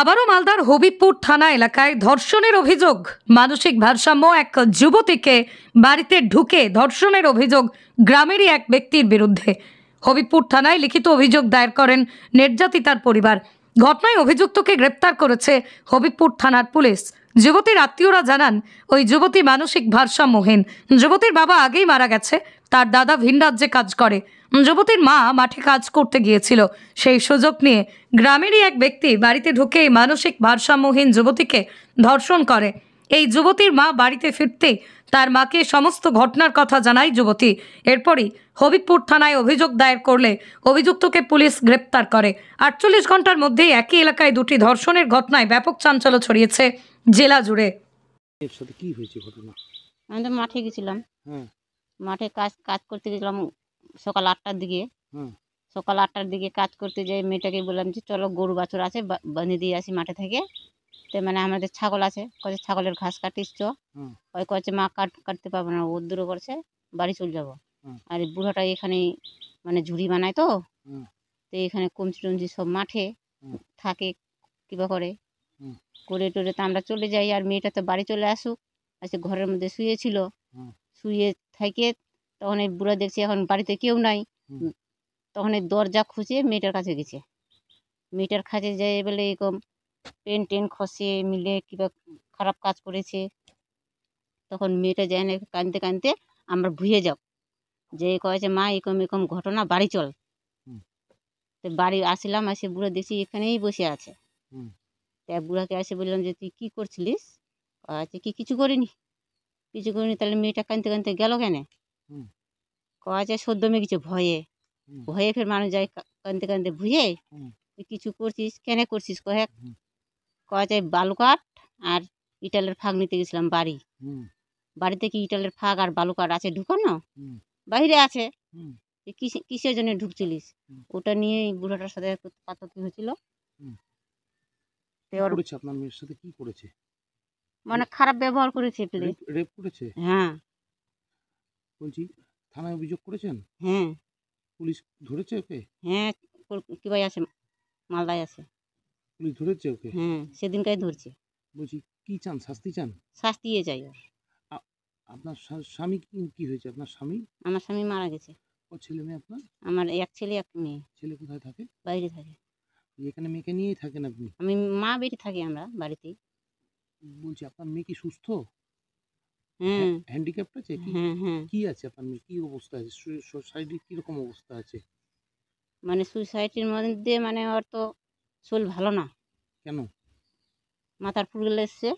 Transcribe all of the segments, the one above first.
আবারও মালদার হবিবপুর থানা এলাকায় ধর্ষণের অভিযোগ মানসিক ভারসাম্য এক যুবতীকে বাড়িতে ঢুকে ধর্ষণের অভিযোগ গ্রামেরই এক ব্যক্তির বিরুদ্ধে হবিবপুর থানায় লিখিত অভিযোগ দায়ের করেন নির্যাতিতার পরিবার ঘটনায় অভিযুক্তকে গ্রেপ্তার করেছে হবিবপুর থানার পুলিশ যুবতীর আত্মীয়রা জানান ওই যুবতী মানসিক ভারসাম্যহীন যুবতীর বাবা আগেই মারা গেছে তার দাদা ভিন রাজ্যে কাজ করে যুবতীর মা মাঠে কাজ করতে গিয়েছিল সেই সুযোগ নিয়ে গ্রামেরই এক ব্যক্তি বাড়িতে ঢুকে মানসিক ভারসাম্যহীন যুবতীকে ধর্ষণ করে এই যুবতীর মা বাড়িতে ফিরতে তার মাকে সমস্ত ঘটনার কথা জানায় যুবতী এরপরই হবিবপুর থানায় অভিযোগ দায়ের করলে অভিযুক্তকে পুলিশ গ্রেপ্তার করে আটচল্লিশ ঘন্টার মধ্যেই একই এলাকায় দুটি ধর্ষণের ঘটনায় ব্যাপক চাঞ্চল্য ছড়িয়েছে জেলা জুড়ে কি হয়েছে ঘটনা আমি তো মাঠে গেছিলাম হ্যাঁ। মাঠে কাজ কাজ করতে গেছিলাম সকাল আটটার দিকে সকাল আটটার দিকে কাজ করতে যাই মেয়েটাকে বললাম যে চলো গরু বাছুর আছে বাঁধে দিয়ে আসি মাঠে থেকে তো মানে আমাদের ছাগল আছে কয়েছে ছাগলের ঘাস কাটিস চ ওই কয়েছে মা কাট কাটতে পারবো না ও দূরে করছে বাড়ি চলে যাবো আর বুড়াটা এখানে মানে ঝুড়ি বানায় তো তো এখানে কমচি টমচি সব মাঠে থাকে কিবা করে করে টরে তো আমরা চলে যাই আর মেয়েটা তো বাড়ি চলে আসুক আচ্ছা ঘরের মধ্যে শুয়েছিল শুয়ে থাকে তখন এই বুড়া দেখছে এখন বাড়িতে কেউ নাই তখন এই দরজা খুঁজে মেয়েটার কাছে গেছে মেয়েটার কাছে যেয়ে বলে এরকম পেন টেন খসে মিলে কিবা খারাপ কাজ করেছে তখন মেয়েটা যায় না কানতে কানতে আমরা ভুয়ে যাও যে কয়েছে মা এরকম এরকম ঘটনা বাড়ি চল তো বাড়ি আসলাম আসে বুড়ো দেখছি এখানেই বসে আছে তা বুড়াকে আসে বললাম যে তুই কী করছিলিস আচ্ছা কি কিছু করিনি কিছু করিনি তাহলে মেয়েটা কানতে কানতে গেল কেন কয়া যায় সদ্য মেয়ে কিছু ভয়ে ভয়ে ফের মানুষ যায় কানতে কানতে ভুয়ে কিছু করছিস কেন করছিস কহে কয়া যায় বালুকাট আর ইটালের ফাঁক নিতে গেছিলাম বাড়ি বাড়িতে কি ইটালের ফাঁক আর বালুকাট আছে ঢুকানো বাইরে আছে কিসের জন্য ঢুকছিলিস ওটা নিয়ে বুড়োটার সাথে পাথর হয়েছিল আপনার মেয়ের সাথে কি করেছে মানে খারাপ ব্যবহার করেছে প্লে রেপ করেছে হ্যাঁ বলছি থানায় অভিযোগ করেছেন হ্যাঁ পুলিশ ধরেছে ওকে হ্যাঁ কি ভাই আছে মালদায় আছে পুলিশ ধরেছে ওকে হ্যাঁ সেদিনকাই ধরছে বলছি কি চান শাস্তি চান শাস্তি এ চাই আপনার স্বামী কি হয়েছে আপনার স্বামী আমার স্বামী মারা গেছে ও ছেলে মেয়ে আপনার আমার এক ছেলে এক মেয়ে ছেলে কোথায় থাকে বাইরে থাকে এখানে মেয়েকে নিয়েই থাকেন আপনি আমি মা বেটি থাকি আমরা বাড়িতেই বলছি আপনার মেয়ে কি সুস্থ হ্যান্ডিক্যাপ আছে কি কি আছে আপনার মেয়ে কি অবস্থা আছে সোসাইটির কিরকম অবস্থা আছে মানে সোসাইটির মধ্যে মানে ওর তো শরীর ভালো না কেন মাথার ফুলগুলো এসছে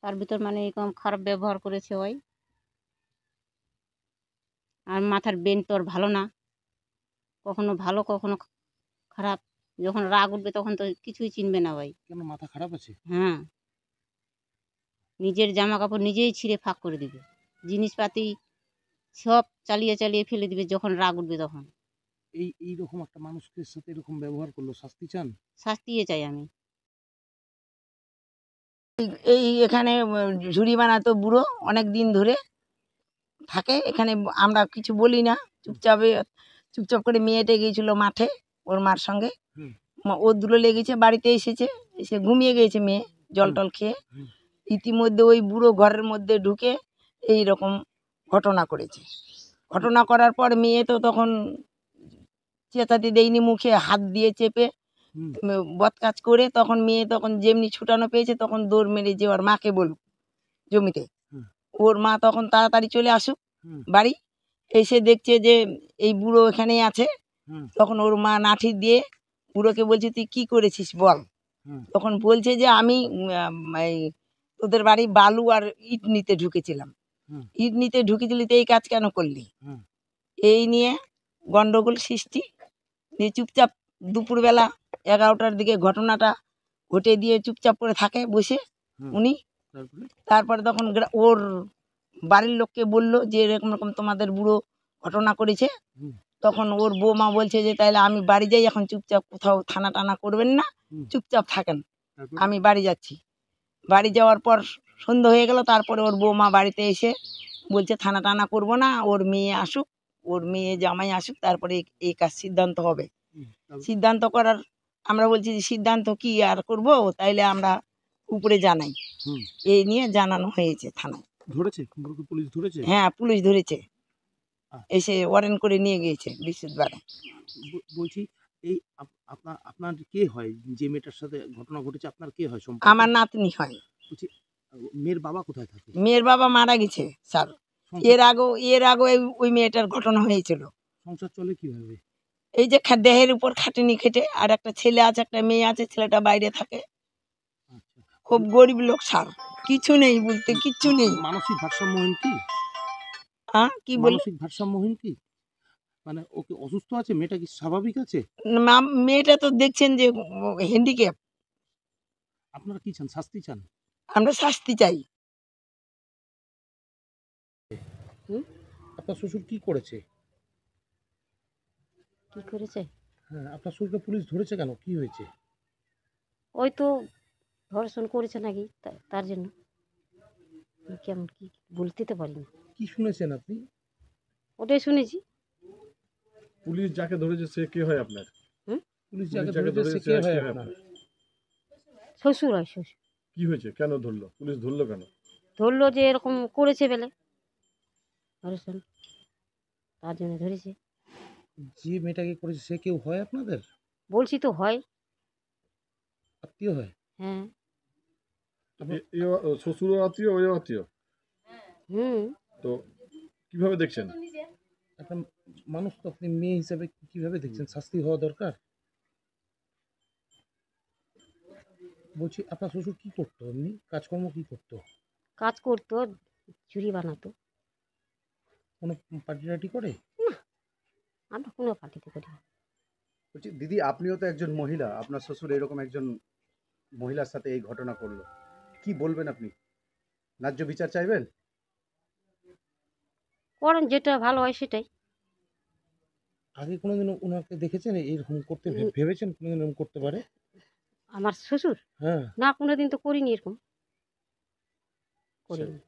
তার ভিতর মানে এরকম খারাপ ব্যবহার করেছে ওই আর মাথার বেন তো আর ভালো না কখনো ভালো কখনো খারাপ যখন রাগ উঠবে তখন তো কিছুই চিনবে না ভাই কেন মাথা খারাপ আছে হ্যাঁ নিজের জামা কাপড় নিজেই ছিঁড়ে ফাঁক করে দিবে জিনিসপাতি সব চালিয়ে চালিয়ে ফেলে দিবে যখন রাগ উঠবে তখন এই এইরকম একটা মানুষের সাথে এরকম ব্যবহার করলো শাস্তি চান শাস্তিয়ে চাই আমি এই এখানে ঝুড়ি বানাতো বুড়ো অনেক দিন ধরে থাকে এখানে আমরা কিছু বলি না চুপচাপে চুপচাপ করে মেয়েটে গিয়েছিল মাঠে ওর মার সঙ্গে ও দুলো লেগেছে বাড়িতে এসেছে এসে ঘুমিয়ে গিয়েছে মেয়ে জল টল খেয়ে ইতিমধ্যে ওই বুড়ো ঘরের মধ্যে ঢুকে এই রকম ঘটনা করেছে ঘটনা করার পর মেয়ে তো তখন চেঁচাতে দেয়নি মুখে হাত দিয়ে চেপে বদকাজ করে তখন মেয়ে তখন যেমনি ছুটানো পেয়েছে তখন দৌড় মেরে যে ওর মাকে বলুক জমিতে ওর মা তখন তাড়াতাড়ি চলে আসুক বাড়ি এসে দেখছে যে এই বুড়ো এখানেই আছে তখন ওর মা নাঠি দিয়ে বুড়োকে বলছে তুই কি করেছিস বল তখন বলছে যে আমি তোদের বাড়ি বালু আর ইট নিতে ঢুকেছিলাম ইট নিতে ঢুকেছিলি তো এই কাজ কেন করলি এই নিয়ে গন্ডগোল সৃষ্টি নিয়ে চুপচাপ দুপুরবেলা এগারোটার দিকে ঘটনাটা ঘটে দিয়ে চুপচাপ করে থাকে বসে উনি তারপরে তখন ওর বাড়ির লোককে বলল যে এরকম রকম তোমাদের বুড়ো ঘটনা করেছে তখন ওর বৌমা বলছে যে তাহলে আমি বাড়ি যাই এখন চুপচাপ কোথাও থানা টানা করবেন না চুপচাপ থাকেন আমি বাড়ি যাচ্ছি বাড়ি যাওয়ার পর সন্ধ্যা হয়ে গেল তারপরে ওর বৌমা বাড়িতে এসে বলছে থানা টানা করব না ওর মেয়ে আসুক ওর মেয়ে জামাই আসুক তারপরে এই কাজ সিদ্ধান্ত হবে সিদ্ধান্ত করার আমরা বলছি যে সিদ্ধান্ত কি আর করব তাইলে আমরা উপরে জানাই এই নিয়ে জানানো হয়েছে থানায় ধরেছে হ্যাঁ পুলিশ ধরেছে এসে ওয়ারেন্ট করে নিয়ে গিয়েছে বিশুদ্ধ বলছি এই আপনার আপনার কে হয় যে মেয়েটার সাথে ঘটনা ঘটেছে আপনার কে হয় সম্পর্ক আমার নাতনি হয় মেয়ের বাবা কোথায় থাকে মেয়ের বাবা মারা গেছে স্যার এর আগে এর আগে ওই মেয়েটার ঘটনা হয়েছিল সংসার চলে কিভাবে এই যে দেহের উপর খাটিনি খেটে আর একটা ছেলে আছে একটা মেয়ে আছে ছেলেটা বাইরে থাকে আচ্ছা। খুব গরিব লোক স্যার কিছু নেই বলতে কিচ্ছু নেই মানসিক ভারসাম্যহীন কি হ্যাঁ কি বল মানসিক ভারসাম্যহীন কি মানে ও কি অসুস্থ আছে মেয়েটা কি স্বাভাবিক আছে মেয়েটা তো দেখছেন যে হ্যান্ডিক্যাপ আপনারা কি চান শাস্তি চান আমরা শাস্তি চাই আপনার শ্বশুর কি করেছে কি করেছে হ্যাঁ আপনার শ্বশুরকে পুলিশ ধরেছে কেন কি হয়েছে ওই তো ধর্ষণ করেছে নাকি তার জন্য কেমন কি বলতে তো পারি না কি শুনেছেন আপনি ওটাই শুনেছি পুলিশ যাকে ধরেছে সে কে হয় আপনার পুলিশ যাকে ধরেছে সে শ্বশুর হয় শ্বশুর কি হয়েছে কেন ধরলো পুলিশ ধরলো কেন ধরলো যে এরকম করেছে বেলে তার জন্য ধরেছে যে মেয়েটাকে করেছে সে কেউ হয় আপনাদের বলছি তো হয় আত্মীয় হয় হ্যাঁ এ- এ- শ্বশুর আত্মীয় ওই আত্মীয় হুম তো কিভাবে দেখছেন মানুষ তো আপনি মেয়ে হিসাবে কিভাবে দেখছেন শাস্তি হওয়া দরকার বলছি আপনার শ্বশুর কি করতো এমনি কাজকর্ম কি করতো কাজ করতো চুরি বানাতো কোনো পার্টি টাটি করে আমরা কোনো পার্টিতে করি বলছি দিদি আপনিও তো একজন মহিলা আপনার শ্বশুর এরকম একজন মহিলার সাথে এই ঘটনা করলো কি বলবেন আপনি ন্যায্য বিচার চাইবেন করেন যেটা ভালো হয় সেটাই আগে কোনোদিন ওনাকে দেখেছেন এরকম করতে ভেবেছেন কোনোদিন এরকম করতে পারে আমার শ্বশুর হ্যাঁ না কোনোদিন তো করিনি এরকম আচ্ছা। করিনি